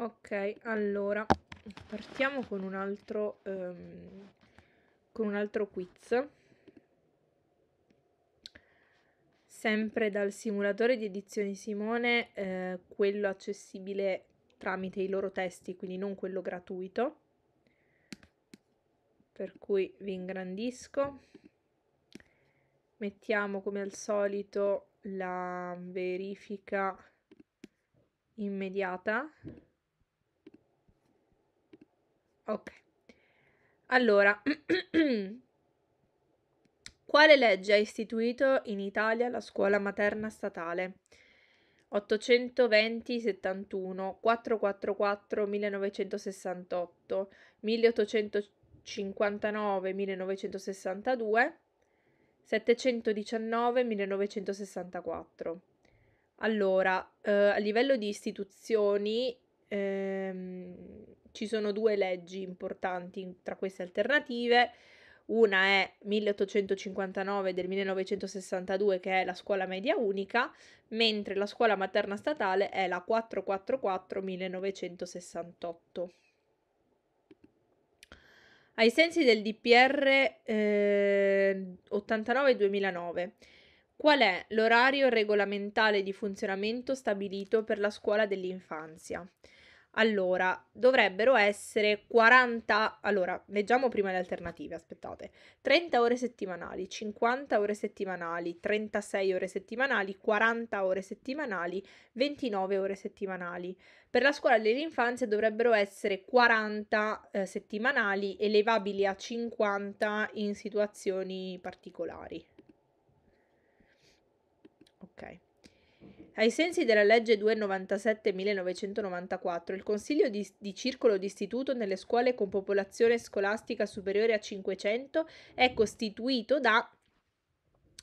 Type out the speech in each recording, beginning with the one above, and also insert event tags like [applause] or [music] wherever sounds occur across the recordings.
Ok, allora partiamo con un altro um, con un altro quiz. Sempre dal simulatore di edizioni Simone, eh, quello accessibile tramite i loro testi, quindi non quello gratuito. Per cui vi ingrandisco. Mettiamo come al solito la verifica immediata Ok. Allora, [clears throat] quale legge ha istituito in Italia la scuola materna statale? 820 71 444 1968 1859 1962 719 1964 Allora, eh, a livello di istituzioni ehm, ci sono due leggi importanti tra queste alternative. Una è 1859 del 1962 che è la scuola media unica, mentre la scuola materna statale è la 444 1968. Ai sensi del DPR eh, 89-2009, qual è l'orario regolamentare di funzionamento stabilito per la scuola dell'infanzia? Allora, dovrebbero essere 40, allora, leggiamo prima le alternative, aspettate. 30 ore settimanali, 50 ore settimanali, 36 ore settimanali, 40 ore settimanali, 29 ore settimanali. Per la scuola dell'infanzia dovrebbero essere 40 eh, settimanali elevabili a 50 in situazioni particolari. Ai sensi della legge 297-1994, il consiglio di, di circolo d'istituto nelle scuole con popolazione scolastica superiore a 500 è costituito da...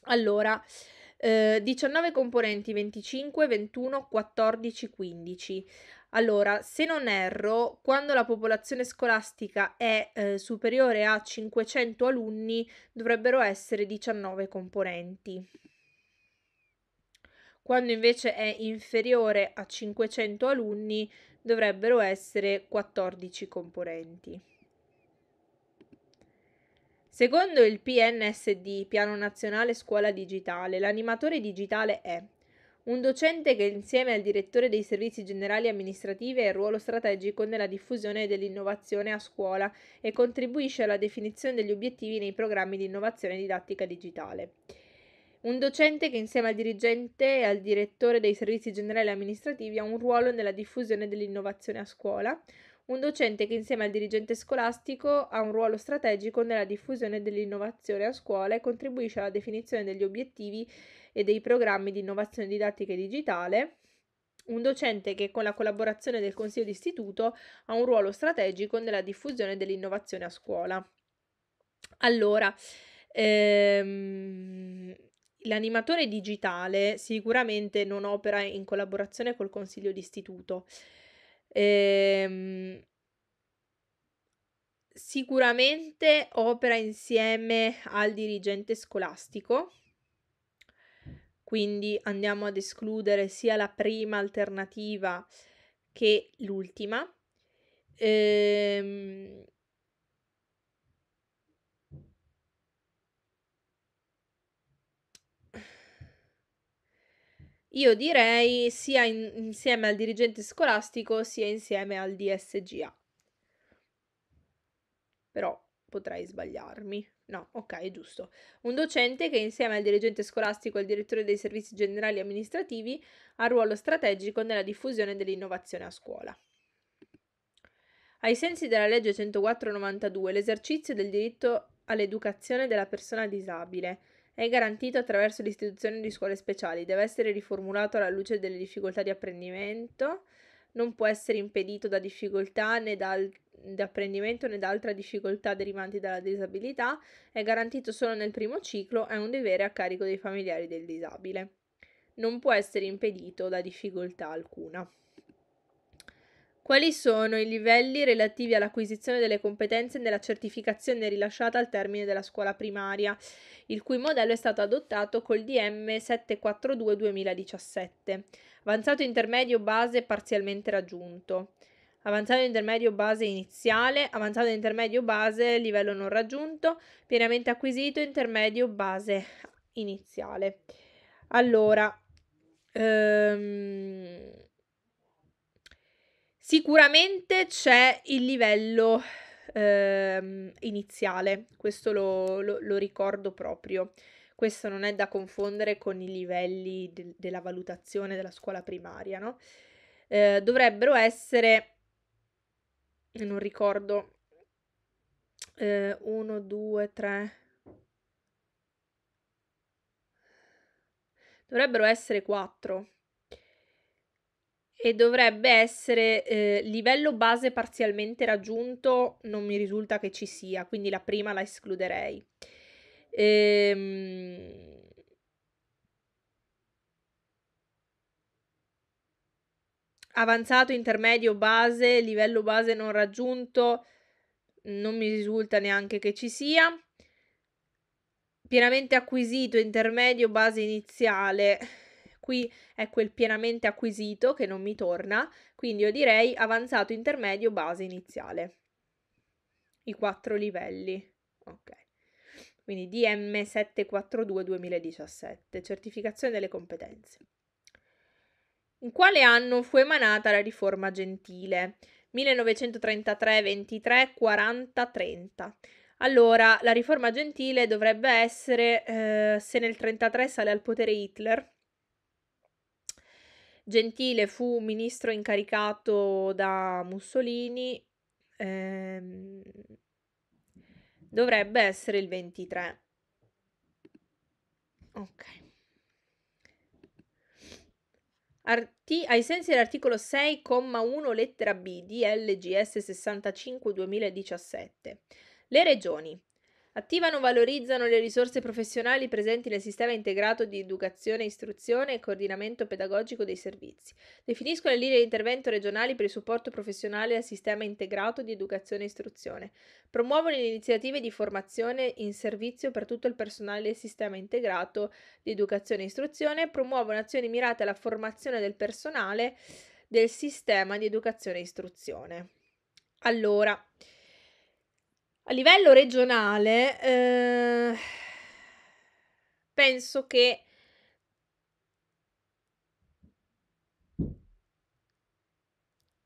Allora, eh, 19 componenti, 25, 21, 14, 15. Allora, se non erro, quando la popolazione scolastica è eh, superiore a 500 alunni, dovrebbero essere 19 componenti quando invece è inferiore a 500 alunni dovrebbero essere 14 componenti. Secondo il PNSD, Piano Nazionale Scuola Digitale, l'animatore digitale è un docente che insieme al direttore dei servizi generali amministrativi ha il ruolo strategico nella diffusione dell'innovazione a scuola e contribuisce alla definizione degli obiettivi nei programmi di innovazione didattica digitale. Un docente che insieme al dirigente e al direttore dei servizi generali amministrativi ha un ruolo nella diffusione dell'innovazione a scuola. Un docente che insieme al dirigente scolastico ha un ruolo strategico nella diffusione dell'innovazione a scuola e contribuisce alla definizione degli obiettivi e dei programmi di innovazione didattica e digitale. Un docente che con la collaborazione del Consiglio d'Istituto ha un ruolo strategico nella diffusione dell'innovazione a scuola. Allora, ehm, l'animatore digitale sicuramente non opera in collaborazione col consiglio d'istituto. Ehm, sicuramente opera insieme al dirigente scolastico, quindi andiamo ad escludere sia la prima alternativa che l'ultima. Ehm, Io direi sia in, insieme al dirigente scolastico sia insieme al DSGA. Però potrei sbagliarmi. No, ok, è giusto. Un docente che insieme al dirigente scolastico e al direttore dei servizi generali amministrativi ha ruolo strategico nella diffusione dell'innovazione a scuola. Ai sensi della legge 104-92, l'esercizio del diritto all'educazione della persona disabile è garantito attraverso l'istituzione di scuole speciali, deve essere riformulato alla luce delle difficoltà di apprendimento, non può essere impedito da difficoltà né da, da apprendimento né da altra difficoltà derivanti dalla disabilità, è garantito solo nel primo ciclo, è un dovere a carico dei familiari del disabile. Non può essere impedito da difficoltà alcuna. Quali sono i livelli relativi all'acquisizione delle competenze nella certificazione rilasciata al termine della scuola primaria, il cui modello è stato adottato col DM 742 2017, avanzato intermedio base parzialmente raggiunto, avanzato intermedio base iniziale, avanzato intermedio base livello non raggiunto, pienamente acquisito intermedio base iniziale. Allora, ehm Sicuramente c'è il livello eh, iniziale, questo lo, lo, lo, ricordo proprio. Questo non è da confondere con i livelli de- della valutazione della scuola primaria, no? Eh, dovrebbero essere, non ricordo, 1, 2, 3. Dovrebbero essere 4 e dovrebbe essere eh, livello base parzialmente raggiunto, non mi risulta che ci sia, quindi la prima la escluderei. Ehm... Avanzato, intermedio, base, livello base non raggiunto, non mi risulta neanche che ci sia. Pienamente acquisito, intermedio, base iniziale qui è quel pienamente acquisito che non mi torna, quindi io direi avanzato, intermedio, base, iniziale. I quattro livelli. Ok. Quindi DM742 2017, certificazione delle competenze. In quale anno fu emanata la riforma gentile? 1933, 23, 40, 30. Allora, la riforma gentile dovrebbe essere eh, se nel 33 sale al potere Hitler, Gentile fu ministro incaricato da Mussolini, ehm, dovrebbe essere il 23. Ok. Arti- ai sensi dell'articolo 6,1 lettera B di LGS 65 2017, le regioni Attivano e valorizzano le risorse professionali presenti nel sistema integrato di educazione, istruzione e coordinamento pedagogico dei servizi. Definiscono le linee di intervento regionali per il supporto professionale al sistema integrato di educazione e istruzione. Promuovono le iniziative di formazione in servizio per tutto il personale del sistema integrato di educazione e istruzione. Promuovono azioni mirate alla formazione del personale del sistema di educazione e istruzione. Allora, a livello regionale, eh, penso che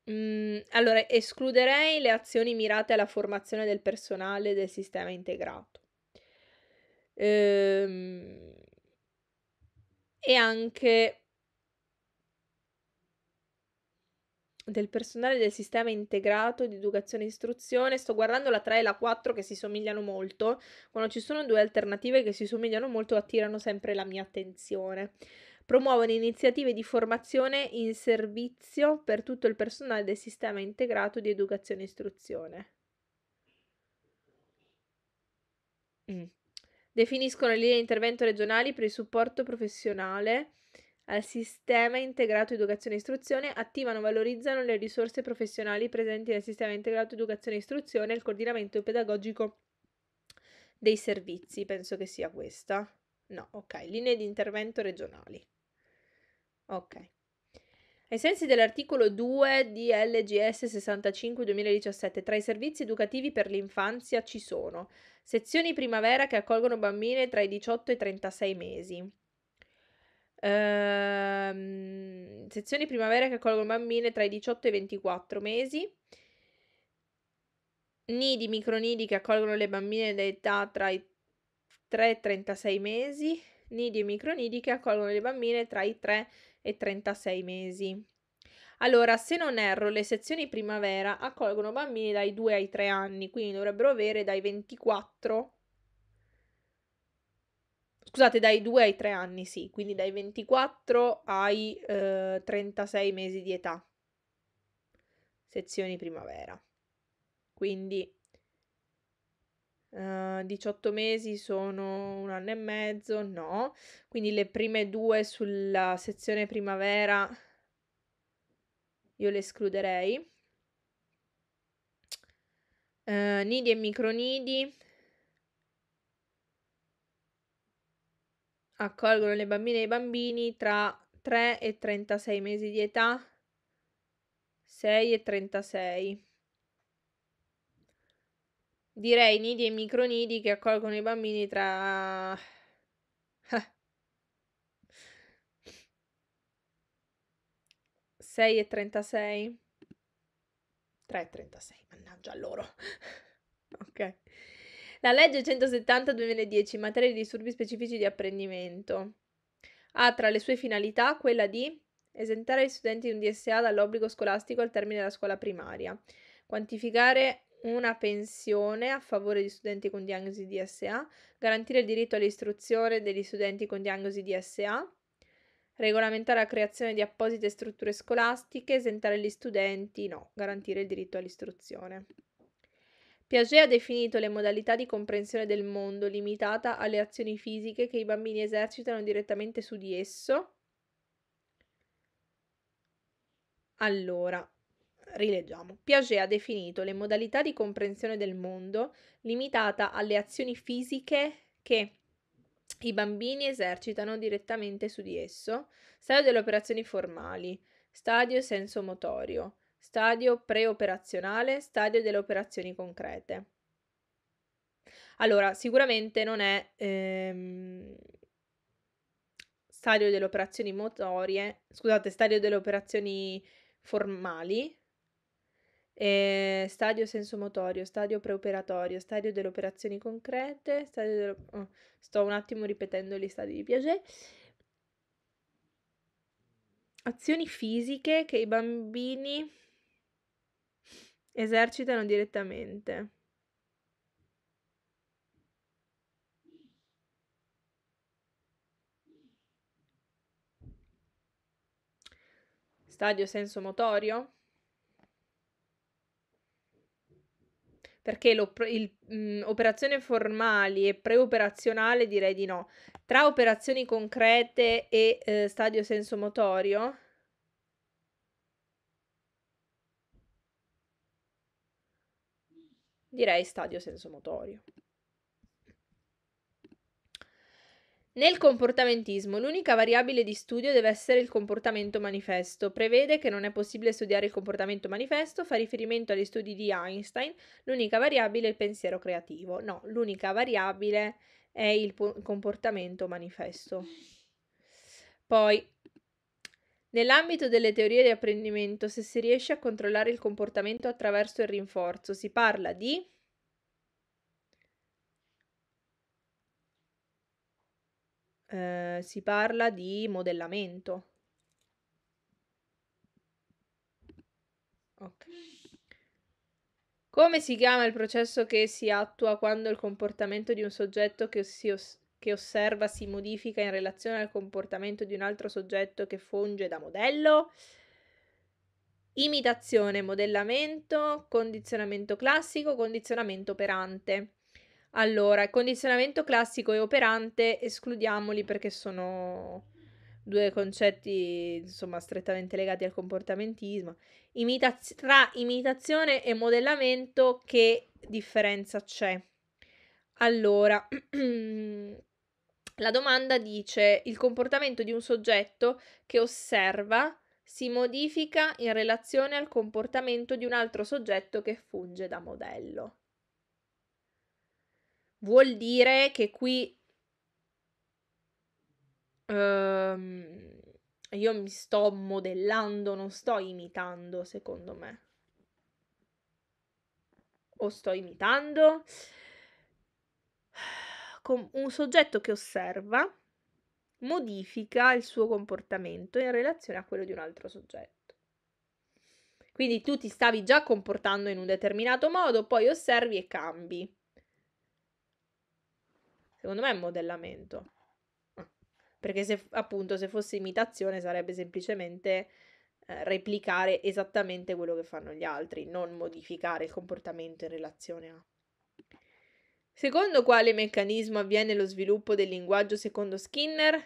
mm, allora, escluderei le azioni mirate alla formazione del personale del sistema integrato. Ehm, e anche del personale del sistema integrato di educazione e istruzione. Sto guardando la 3 e la 4 che si somigliano molto. Quando ci sono due alternative che si somigliano molto attirano sempre la mia attenzione. Promuovono iniziative di formazione in servizio per tutto il personale del sistema integrato di educazione e istruzione. Mm. Definiscono le linee di intervento regionali per il supporto professionale al sistema integrato educazione e istruzione, attivano e valorizzano le risorse professionali presenti nel sistema integrato educazione e istruzione e il coordinamento pedagogico dei servizi. Penso che sia questa. No, ok, linee di intervento regionali. Ok. Ai sensi dell'articolo 2 di LGS 65-2017, tra i servizi educativi per l'infanzia ci sono sezioni primavera che accolgono bambine tra i 18 e i 36 mesi, Ehm, sezioni primavera che accolgono bambine tra i 18 e i 24 mesi. Nidi, micronidi che accolgono le bambine d'età tra i 3 e i 36 mesi. Nidi e micronidi che accolgono le bambine tra i 3 e i 36 mesi. Allora, se non erro, le sezioni primavera accolgono bambini dai 2 ai 3 anni, quindi dovrebbero avere dai 24 Scusate, dai 2 ai 3 anni, sì, quindi dai 24 ai eh, 36 mesi di età. Sezioni primavera. Quindi Uh, eh, 18 mesi sono un anno e mezzo, no. Quindi le prime due sulla sezione primavera io le escluderei. Uh, nidi e micronidi accolgono le bambine e i bambini tra 3 e 36 mesi di età, 6 e 36. Direi nidi e micronidi che accolgono i bambini tra... 6 [laughs] e 36. 3 e 36, mannaggia loro. La legge 170-2010 in materia di disturbi specifici di apprendimento ha tra le sue finalità quella di esentare gli studenti di un DSA dall'obbligo scolastico al termine della scuola primaria, quantificare una pensione a favore di studenti con diagnosi DSA, garantire il diritto all'istruzione degli studenti con diagnosi DSA, regolamentare la creazione di apposite strutture scolastiche, esentare gli studenti, no, garantire il diritto all'istruzione. Piaget ha definito le modalità di comprensione del mondo limitata alle azioni fisiche che i bambini esercitano direttamente su di esso. Allora, rileggiamo. Piaget ha definito le modalità di comprensione del mondo limitata alle azioni fisiche che i bambini esercitano direttamente su di esso, stadio delle operazioni formali, stadio senso motorio, stadio preoperazionale, stadio delle operazioni concrete. Allora, sicuramente non è ehm, stadio delle operazioni motorie, scusate, stadio delle operazioni formali, eh, stadio sensomotorio, stadio preoperatorio, stadio delle operazioni concrete, stadio delle... oh, sto un attimo ripetendo gli stadi di Piaget. Azioni fisiche che i bambini esercitano direttamente. Stadio senso motorio? Perché il, mm, operazione formali e preoperazionale direi di no. Tra operazioni concrete e eh, stadio senso motorio? direi stadio sensomotorio. Nel comportamentismo l'unica variabile di studio deve essere il comportamento manifesto. Prevede che non è possibile studiare il comportamento manifesto, fa riferimento agli studi di Einstein, l'unica variabile è il pensiero creativo. No, l'unica variabile è il comportamento manifesto. Poi Nell'ambito delle teorie di apprendimento, se si riesce a controllare il comportamento attraverso il rinforzo, si parla di... Eh, si parla di modellamento. Okay. Come si chiama il processo che si attua quando il comportamento di un soggetto che si, os- che osserva si modifica in relazione al comportamento di un altro soggetto che funge da modello. Imitazione, modellamento, condizionamento classico, condizionamento operante. Allora, condizionamento classico e operante escludiamoli perché sono due concetti, insomma, strettamente legati al comportamentismo. Imitaz- tra imitazione e modellamento che differenza c'è? Allora, [clears throat] mm, la domanda dice il comportamento di un soggetto che osserva si modifica in relazione al comportamento di un altro soggetto che funge da modello. Vuol dire che qui ehm, io mi sto modellando, non sto imitando, secondo me. O sto imitando? un soggetto che osserva modifica il suo comportamento in relazione a quello di un altro soggetto. Quindi tu ti stavi già comportando in un determinato modo, poi osservi e cambi. Secondo me è un modellamento. Perché se appunto se fosse imitazione sarebbe semplicemente eh, replicare esattamente quello che fanno gli altri, non modificare il comportamento in relazione a. Secondo quale meccanismo avviene lo sviluppo del linguaggio secondo Skinner?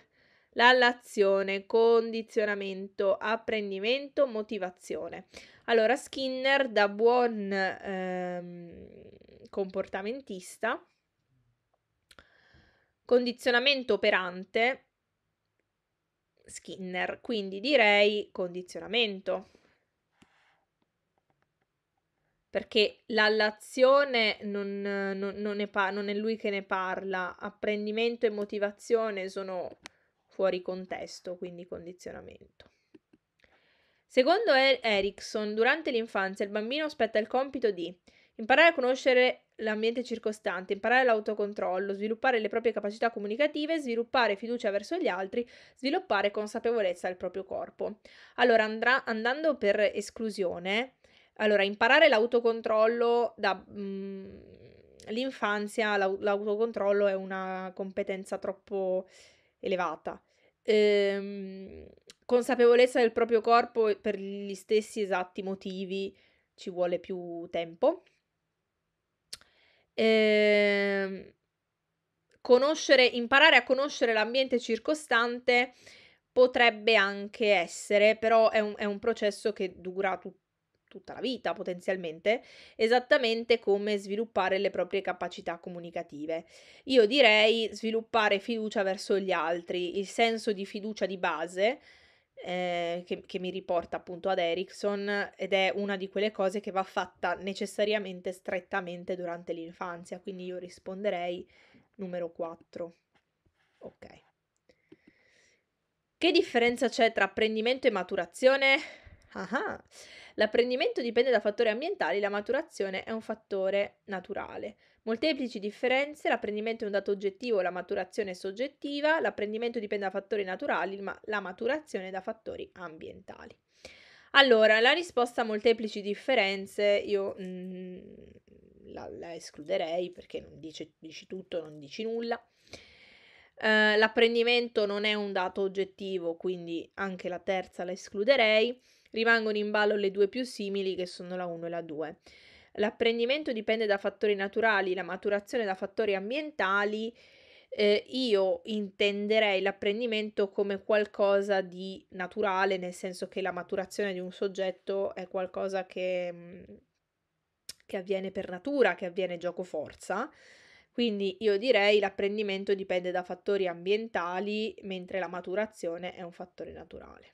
L'allazione, condizionamento, apprendimento, motivazione. Allora, Skinner, da buon ehm, comportamentista, condizionamento operante, Skinner, quindi direi condizionamento perché l'allazione non, non, non, è pa- non, è lui che ne parla, apprendimento e motivazione sono fuori contesto, quindi condizionamento. Secondo Erickson, durante l'infanzia il bambino spetta il compito di imparare a conoscere l'ambiente circostante, imparare l'autocontrollo, sviluppare le proprie capacità comunicative, sviluppare fiducia verso gli altri, sviluppare consapevolezza del proprio corpo. Allora, andrà, andando per esclusione, allora, imparare l'autocontrollo dall'infanzia, mhmm, l'autocontrollo è una competenza troppo elevata. Ehm, consapevolezza del proprio corpo per gli stessi esatti motivi ci vuole più tempo. Ehm, conoscere, imparare a conoscere l'ambiente circostante potrebbe anche essere, però è un, è un processo che dura tutto tutta la vita potenzialmente, esattamente come sviluppare le proprie capacità comunicative. Io direi sviluppare fiducia verso gli altri, il senso di fiducia di base. Eh, che, che mi riporta appunto ad Erickson ed è una di quelle cose che va fatta necessariamente strettamente durante l'infanzia, quindi io risponderei numero 4. Ok. Che differenza c'è tra apprendimento e maturazione? Ah L'apprendimento dipende da fattori ambientali, la maturazione è un fattore naturale. Molteplici differenze, l'apprendimento è un dato oggettivo, la maturazione è soggettiva, l'apprendimento dipende da fattori naturali, ma la maturazione da fattori ambientali. Allora, la risposta a molteplici differenze io mm, la, la, escluderei perché non dice, dici tutto, non dici nulla. Uh, l'apprendimento non è un dato oggettivo, quindi anche la terza la escluderei. Rimangono in ballo le due più simili che sono la 1 e la 2. L'apprendimento dipende da fattori naturali, la maturazione da fattori ambientali. Eh, io intenderei l'apprendimento come qualcosa di naturale, nel senso che la maturazione di un soggetto è qualcosa che, mm, che avviene per natura, che avviene gioco forza. Quindi io direi l'apprendimento dipende da fattori ambientali, mentre la maturazione è un fattore naturale.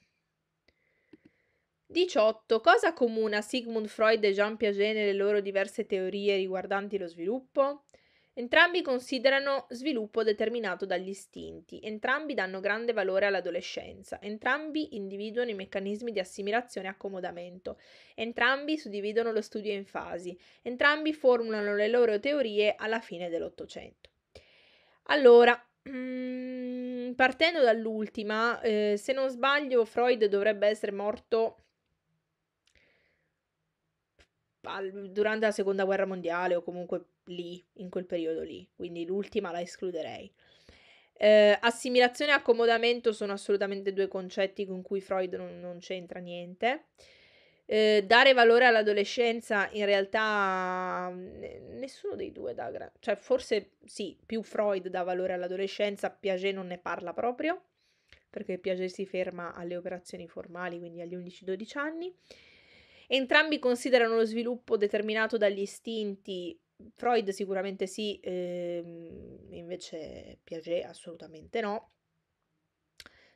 18. Cosa comuna Sigmund Freud e Jean Piaget nelle loro diverse teorie riguardanti lo sviluppo? Entrambi considerano sviluppo determinato dagli istinti, entrambi danno grande valore all'adolescenza, entrambi individuano i meccanismi di assimilazione e accomodamento, entrambi suddividono lo studio in fasi, entrambi formulano le loro teorie alla fine dell'Ottocento. Allora, mm, partendo dall'ultima, eh, se non sbaglio Freud dovrebbe essere morto durante la seconda guerra mondiale o comunque lì, in quel periodo lì, quindi l'ultima la escluderei. Eh, assimilazione e accomodamento sono assolutamente due concetti con cui Freud non, non c'entra niente. Eh, dare valore all'adolescenza in realtà mm, nessuno dei due dà gra- cioè forse sì più Freud dà valore all'adolescenza Piaget non ne parla proprio perché Piaget si ferma alle operazioni formali quindi agli 11-12 anni Entrambi considerano lo sviluppo determinato dagli istinti. Freud sicuramente sì, ehm, invece Piaget assolutamente no.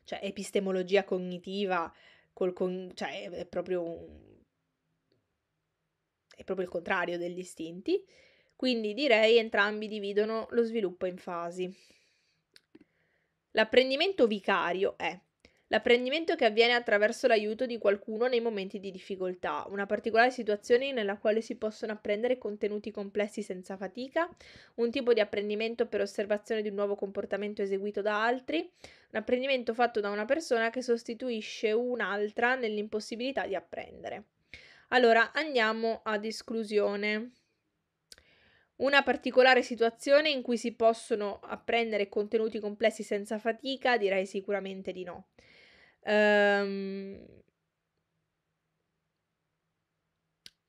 Cioè epistemologia cognitiva con, cioè, è, proprio un, è proprio il contrario degli istinti. Quindi direi entrambi dividono lo sviluppo in fasi. L'apprendimento vicario è L'apprendimento che avviene attraverso l'aiuto di qualcuno nei momenti di difficoltà, una particolare situazione nella quale si possono apprendere contenuti complessi senza fatica, un tipo di apprendimento per osservazione di un nuovo comportamento eseguito da altri, un apprendimento fatto da una persona che sostituisce un'altra nell'impossibilità di apprendere. Allora andiamo ad esclusione una particolare situazione in cui si possono apprendere contenuti complessi senza fatica? Direi sicuramente di no. Um,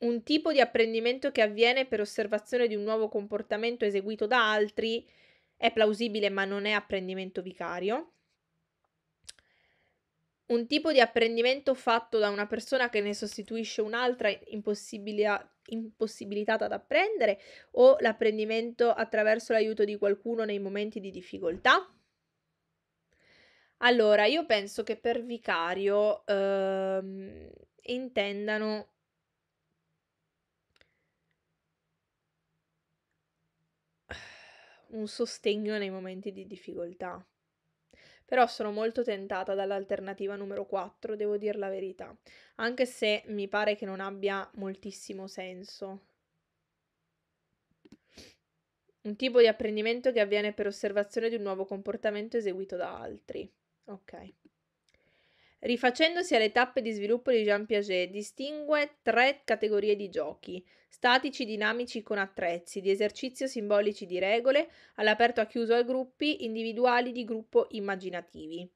un tipo di apprendimento che avviene per osservazione di un nuovo comportamento eseguito da altri è plausibile ma non è apprendimento vicario. Un tipo di apprendimento fatto da una persona che ne sostituisce un'altra impossibilità, impossibilitata ad apprendere o l'apprendimento attraverso l'aiuto di qualcuno nei momenti di difficoltà. Allora, io penso che per vicario ehm, intendano un sostegno nei momenti di difficoltà. Però sono molto tentata dall'alternativa numero 4, devo dire la verità, anche se mi pare che non abbia moltissimo senso. Un tipo di apprendimento che avviene per osservazione di un nuovo comportamento eseguito da altri. Ok. Rifacendosi alle tappe di sviluppo di Jean Piaget, distingue tre categorie di giochi: statici, dinamici con attrezzi, di esercizio simbolici di regole, all'aperto a chiuso ai gruppi, individuali di gruppo immaginativi.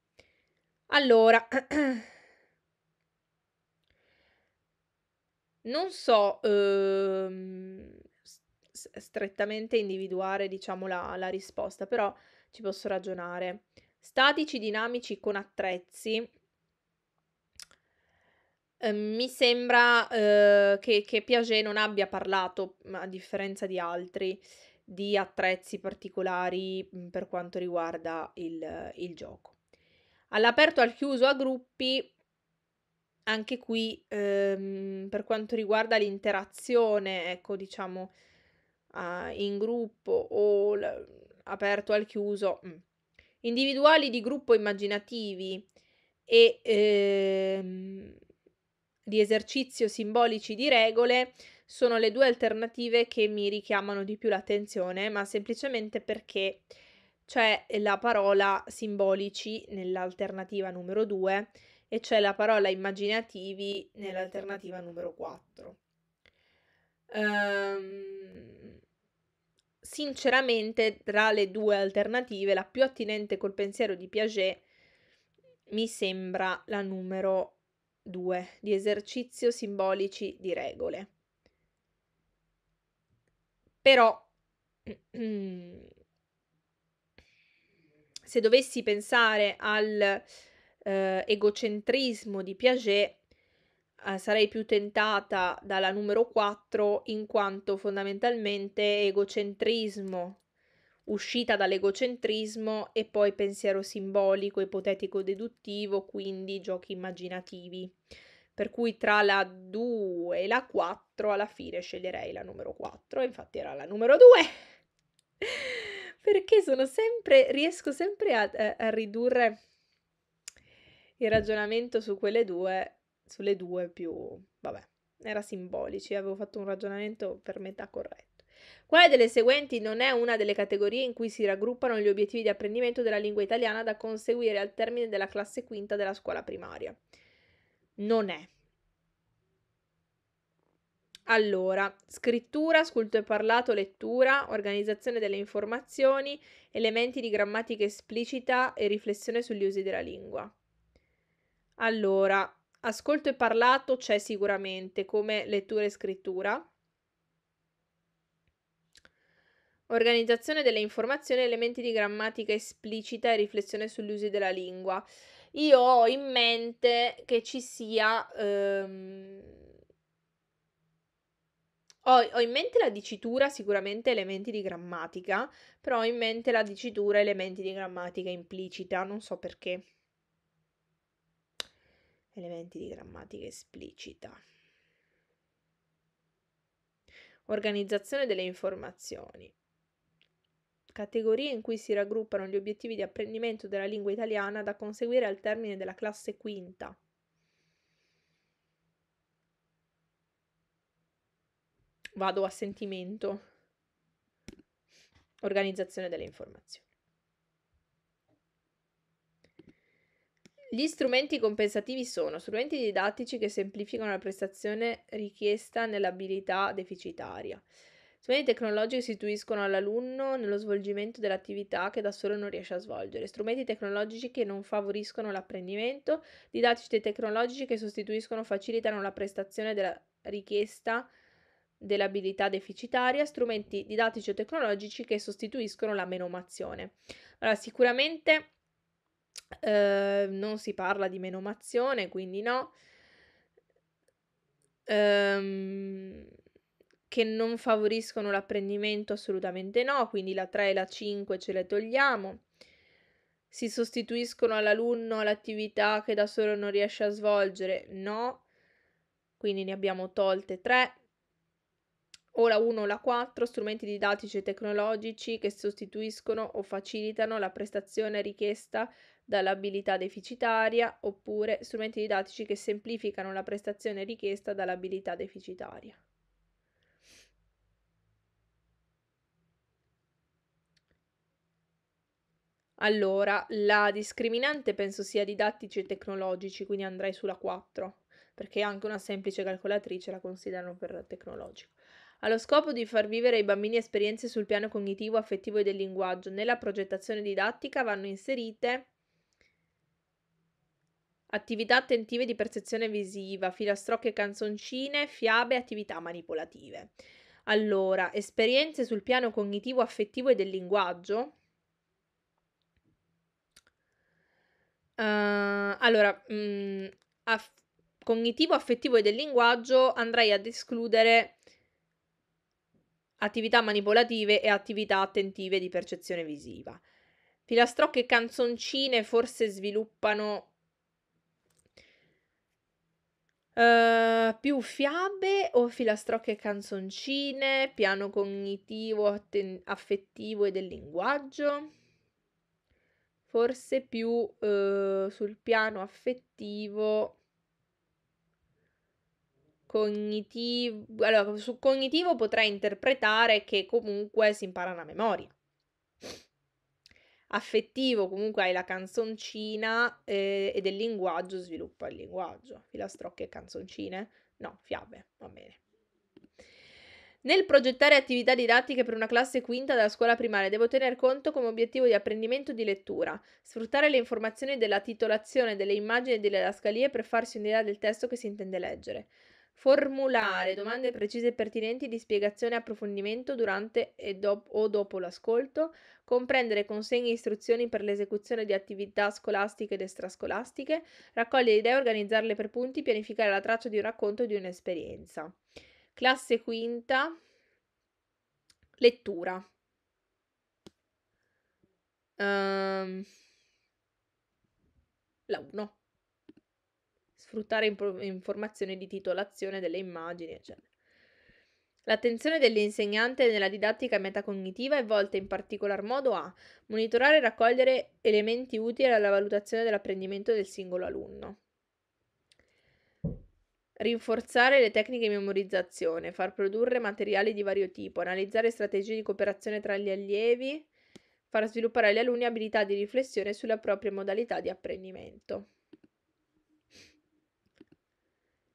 Allora, [clears throat] non so ehm, strettamente individuare, diciamo, la, la risposta, però ci posso ragionare. Statici dinamici con attrezzi. Eh, mi sembra eh, che, che Piaget non abbia parlato, a differenza di altri, di attrezzi particolari per quanto riguarda il, il gioco. All'aperto, al chiuso, a gruppi, anche qui ehm, per quanto riguarda l'interazione, ecco, diciamo uh, in gruppo o l- aperto al chiuso, mh individuali di gruppo immaginativi e ehm, di esercizio simbolici di regole sono le due alternative che mi richiamano di più l'attenzione, ma semplicemente perché c'è la parola simbolici nell'alternativa numero 2 e c'è la parola immaginativi nell'alternativa numero 4. Um, ehm, sinceramente tra le due alternative la più attinente col pensiero di Piaget mi sembra la numero 2 di esercizio simbolici di regole. Però [clears throat] se dovessi pensare al eh, egocentrismo di Piaget eh, sarei più tentata dalla numero 4 in quanto fondamentalmente egocentrismo, uscita dall'egocentrismo e poi pensiero simbolico, ipotetico, deduttivo, quindi giochi immaginativi. Per cui tra la 2 e la 4 alla fine sceglierei la numero 4, infatti era la numero 2. [laughs] Perché sono sempre, riesco sempre a, eh, a ridurre il ragionamento su quelle due sulle due più... vabbè, era simbolici, avevo fatto un ragionamento per metà corretto. Quale delle seguenti non è una delle categorie in cui si raggruppano gli obiettivi di apprendimento della lingua italiana da conseguire al termine della classe quinta della scuola primaria? Non è. Allora, scrittura, sculto e parlato, lettura, organizzazione delle informazioni, elementi di grammatica esplicita e riflessione sugli usi della lingua. Allora, ascolto e parlato c'è sicuramente come lettura e scrittura. Organizzazione delle informazioni, elementi di grammatica esplicita e riflessione sugli usi della lingua. Io ho in mente che ci sia... Ehm... Ho, ho, in mente la dicitura, sicuramente elementi di grammatica, però ho in mente la dicitura elementi di grammatica implicita, non so perché elementi di grammatica esplicita. Organizzazione delle informazioni. Categorie in cui si raggruppano gli obiettivi di apprendimento della lingua italiana da conseguire al termine della classe quinta. Vado a sentimento. Organizzazione delle informazioni. Gli strumenti compensativi sono strumenti didattici che semplificano la prestazione richiesta nell'abilità deficitaria. Strumenti tecnologici che istituiscono all'alunno nello svolgimento dell'attività che da solo non riesce a svolgere. Strumenti tecnologici che non favoriscono l'apprendimento. Didattici tecnologici che sostituiscono o facilitano la prestazione della richiesta dell'abilità deficitaria, strumenti didattici o tecnologici che sostituiscono la menomazione. Allora, sicuramente Ehm, non si parla di menomazione, quindi no. Ehm, che non favoriscono l'apprendimento assolutamente no, quindi la 3 e la 5 ce le togliamo. Si sostituiscono all'alunno l'attività che da solo non riesce a svolgere? No, quindi ne abbiamo tolte 3 o la 1 o la 4, strumenti didattici e tecnologici che sostituiscono o facilitano la prestazione richiesta dall'abilità deficitaria, oppure strumenti didattici che semplificano la prestazione richiesta dall'abilità deficitaria. Allora, la discriminante penso sia didattici e tecnologici, quindi andrei sulla 4, perché anche una semplice calcolatrice la considerano per tecnologico allo scopo di far vivere ai bambini esperienze sul piano cognitivo, affettivo e del linguaggio. Nella progettazione didattica vanno inserite attività attentive di percezione visiva, filastrocche canzoncine, fiabe, attività manipolative. Allora, esperienze sul piano cognitivo, affettivo e del linguaggio. Uh, allora, mh, mm, aff- cognitivo, affettivo e del linguaggio andrei ad escludere attività manipolative e attività attentive di percezione visiva. Filastrocche e canzoncine forse sviluppano Uh, più fiabe o filastrocche e canzoncine, piano cognitivo, atten- affettivo e del linguaggio? Forse più uh, sul piano affettivo cognitivo. Allora, su cognitivo potrei interpretare che comunque si impara la memoria. Affettivo, comunque hai la canzoncina eh, e del linguaggio sviluppa il linguaggio. Filastrocche e canzoncine? No, fiabe, va bene. Nel progettare attività didattiche per una classe quinta della scuola primaria devo tener conto come obiettivo di apprendimento di lettura, sfruttare le informazioni della titolazione delle immagini e delle lascalie per farsi un'idea del testo che si intende leggere. Formulare domande precise e pertinenti di spiegazione e approfondimento durante e dop- o dopo l'ascolto, comprendere consegne e istruzioni per l'esecuzione di attività scolastiche ed extrascolastiche, raccogliere idee, organizzarle per punti, pianificare la traccia di un racconto o di un'esperienza. Classe quinta, lettura. Um, la 1 sfruttare imp- informazioni di titolazione delle immagini, eccetera. L'attenzione dell'insegnante nella didattica metacognitiva è volta in particolar modo a monitorare e raccogliere elementi utili alla valutazione dell'apprendimento del singolo alunno. Rinforzare le tecniche di memorizzazione, far produrre materiali di vario tipo, analizzare strategie di cooperazione tra gli allievi, far sviluppare agli alunni abilità di riflessione sulla propria modalità di apprendimento.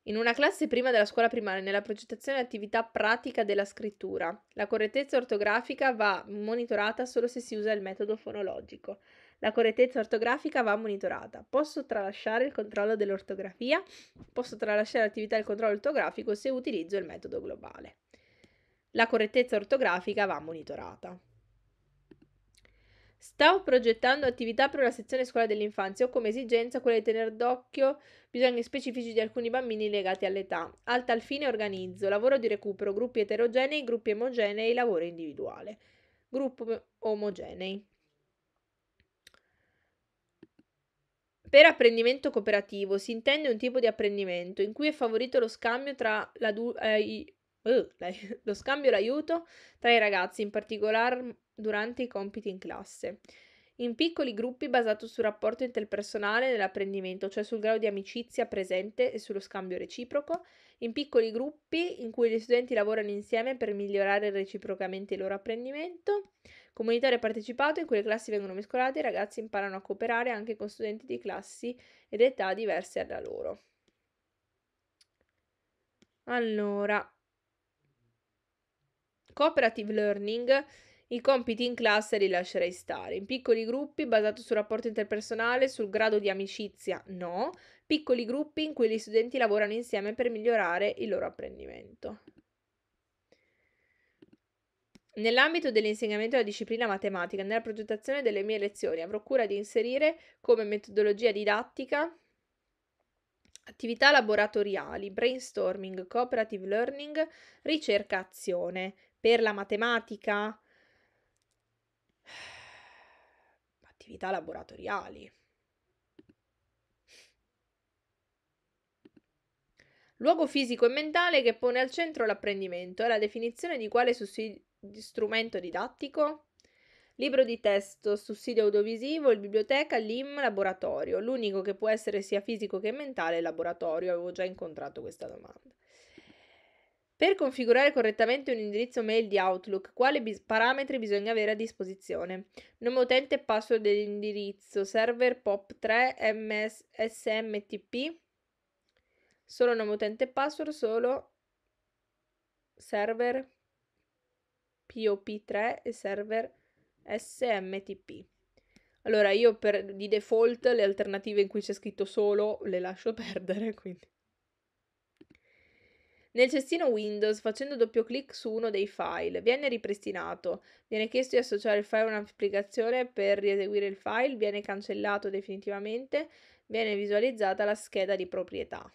In una classe prima della scuola primaria, nella progettazione e attività pratica della scrittura, la correttezza ortografica va monitorata solo se si usa il metodo fonologico. La correttezza ortografica va monitorata. Posso tralasciare il controllo dell'ortografia, posso tralasciare l'attività del controllo ortografico se utilizzo il metodo globale. La correttezza ortografica va monitorata. Stavo progettando attività per la sezione scuola dell'infanzia. Ho come esigenza quella di tenere d'occhio bisogni specifici di alcuni bambini legati all'età. Al tal fine organizzo lavoro di recupero, gruppi eterogenei, gruppi omogenei, lavoro individuale. Gruppi omogenei. Per apprendimento cooperativo si intende un tipo di apprendimento in cui è favorito lo scambio tra l'adulto. Eh, Uh, [laughs] lo scambio e l'aiuto tra i ragazzi, in particolar durante i compiti in classe. In piccoli gruppi basato sul rapporto interpersonale nell'apprendimento, cioè sul grado di amicizia presente e sullo scambio reciproco. In piccoli gruppi in cui gli studenti lavorano insieme per migliorare reciprocamente il loro apprendimento. Comunitario partecipato in cui le classi vengono mescolate e i ragazzi imparano a cooperare anche con studenti di classi ed età diverse da loro. Allora, cooperative learning i compiti in classe li lascerei stare. In piccoli gruppi, basato sul rapporto interpersonale, sul grado di amicizia, no. Piccoli gruppi in cui gli studenti lavorano insieme per migliorare il loro apprendimento. Nell'ambito dell'insegnamento della disciplina matematica, nella progettazione delle mie lezioni, avrò cura di inserire come metodologia didattica attività laboratoriali, brainstorming, cooperative learning, ricerca azione. Per la matematica attività laboratoriali. Luogo fisico e mentale che pone al centro l'apprendimento e la definizione di quale sussid- strumento didattico? Libro di testo, sussidio audiovisivo, biblioteca, LIM, laboratorio. L'unico che può essere sia fisico che mentale è il laboratorio. Avevo già incontrato questa domanda. Per configurare correttamente un indirizzo mail di Outlook, quali bis- parametri bisogna avere a disposizione? Nome utente e password dell'indirizzo, server POP3 MS- SMTP, solo nome utente e password, solo server POP3 e server SMTP. Allora, io per, di default le alternative in cui c'è scritto solo le lascio [laughs] perdere, quindi nel cestino Windows, facendo doppio clic su uno dei file, viene ripristinato. Viene chiesto di associare il file a un'applicazione per rieseguire il file, viene cancellato definitivamente, viene visualizzata la scheda di proprietà.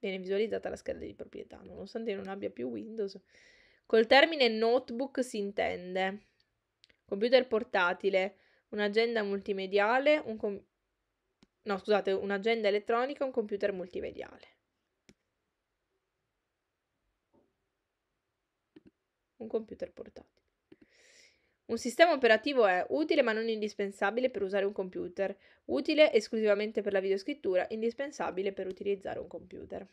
Viene visualizzata la scheda di proprietà, nonostante non abbia più Windows. Col termine notebook si intende computer portatile, un'agenda multimediale, un com- No, scusate, un'agenda elettronica e un computer multimediale. Un computer portatile. Un sistema operativo è utile ma non indispensabile per usare un computer, utile esclusivamente per la videoscrittura, indispensabile per utilizzare un computer.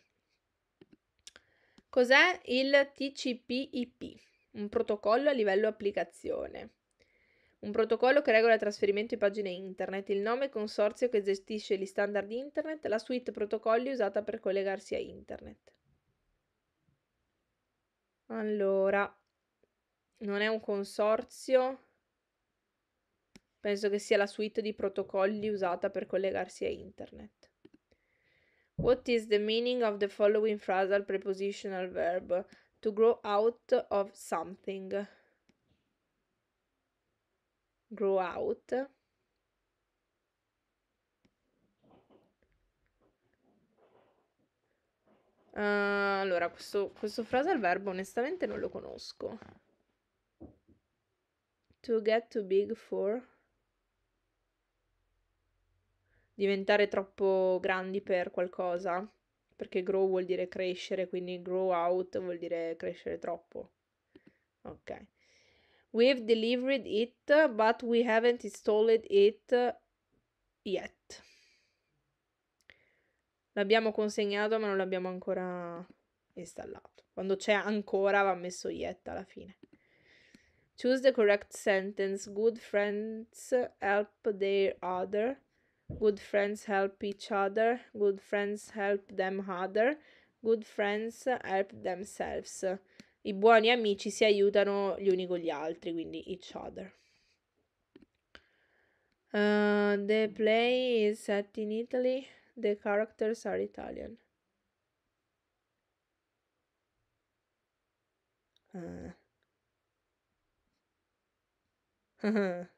Cos'è il TCP/IP? Un protocollo a livello applicazione un protocollo che regola il trasferimento di pagine internet, il nome consorzio che gestisce gli standard internet, la suite protocolli usata per collegarsi a internet. Allora, non è un consorzio, penso che sia la suite di protocolli usata per collegarsi a internet. What is the meaning of the following phrasal prepositional verb? To grow out of something grow out. Uh, allora, questo, questo frase al verbo onestamente non lo conosco. To get too big for. Diventare troppo grandi per qualcosa. Perché grow vuol dire crescere, quindi grow out vuol dire crescere troppo. Ok. We've delivered it, but we haven't installed it yet. L'abbiamo consegnato, ma non l'abbiamo ancora installato. Quando c'è ancora va messo yet alla fine. Choose the correct sentence. Good friends help their other. Good friends help each other. Good friends help them other. Good friends help themselves i buoni amici si aiutano gli uni con gli altri, quindi each other. Uh, the play is set in Italy. The characters are Italian. Uh. [laughs]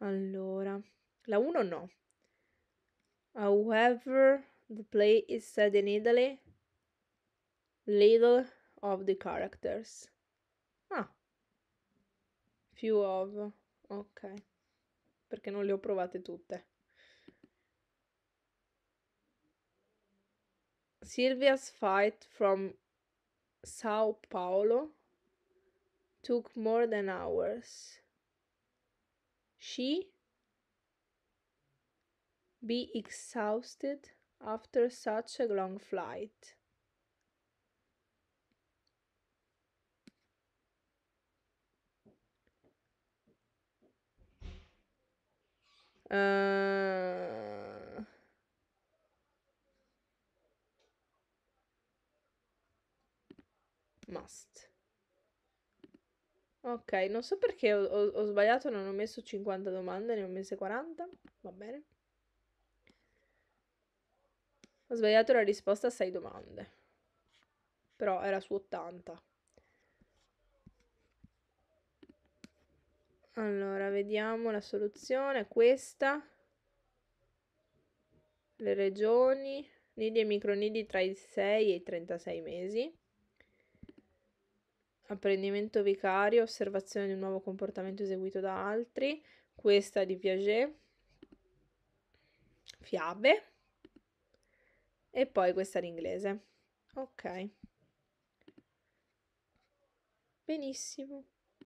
Allora, la 1 no. However, the play is set in Italy. Little of the characters. Ah, few of. Ok, perché non le ho provate tutte. Sylvia's fight from Sao Paulo took more than hours. She be exhausted after such a long flight. Uh... Must. Ok, non so perché ho, ho, ho sbagliato, non ho messo 50 domande, ne ho messe 40. Va bene. Ho sbagliato la risposta a 6 domande. Però era su 80. Allora, vediamo la soluzione. Questa. Le regioni. Nidi e micronidi tra i 6 e i 36 mesi. Apprendimento vicario, osservazione di un nuovo comportamento eseguito da altri. Questa di Piaget. Fiabe e poi questa in Ok. Benissimo.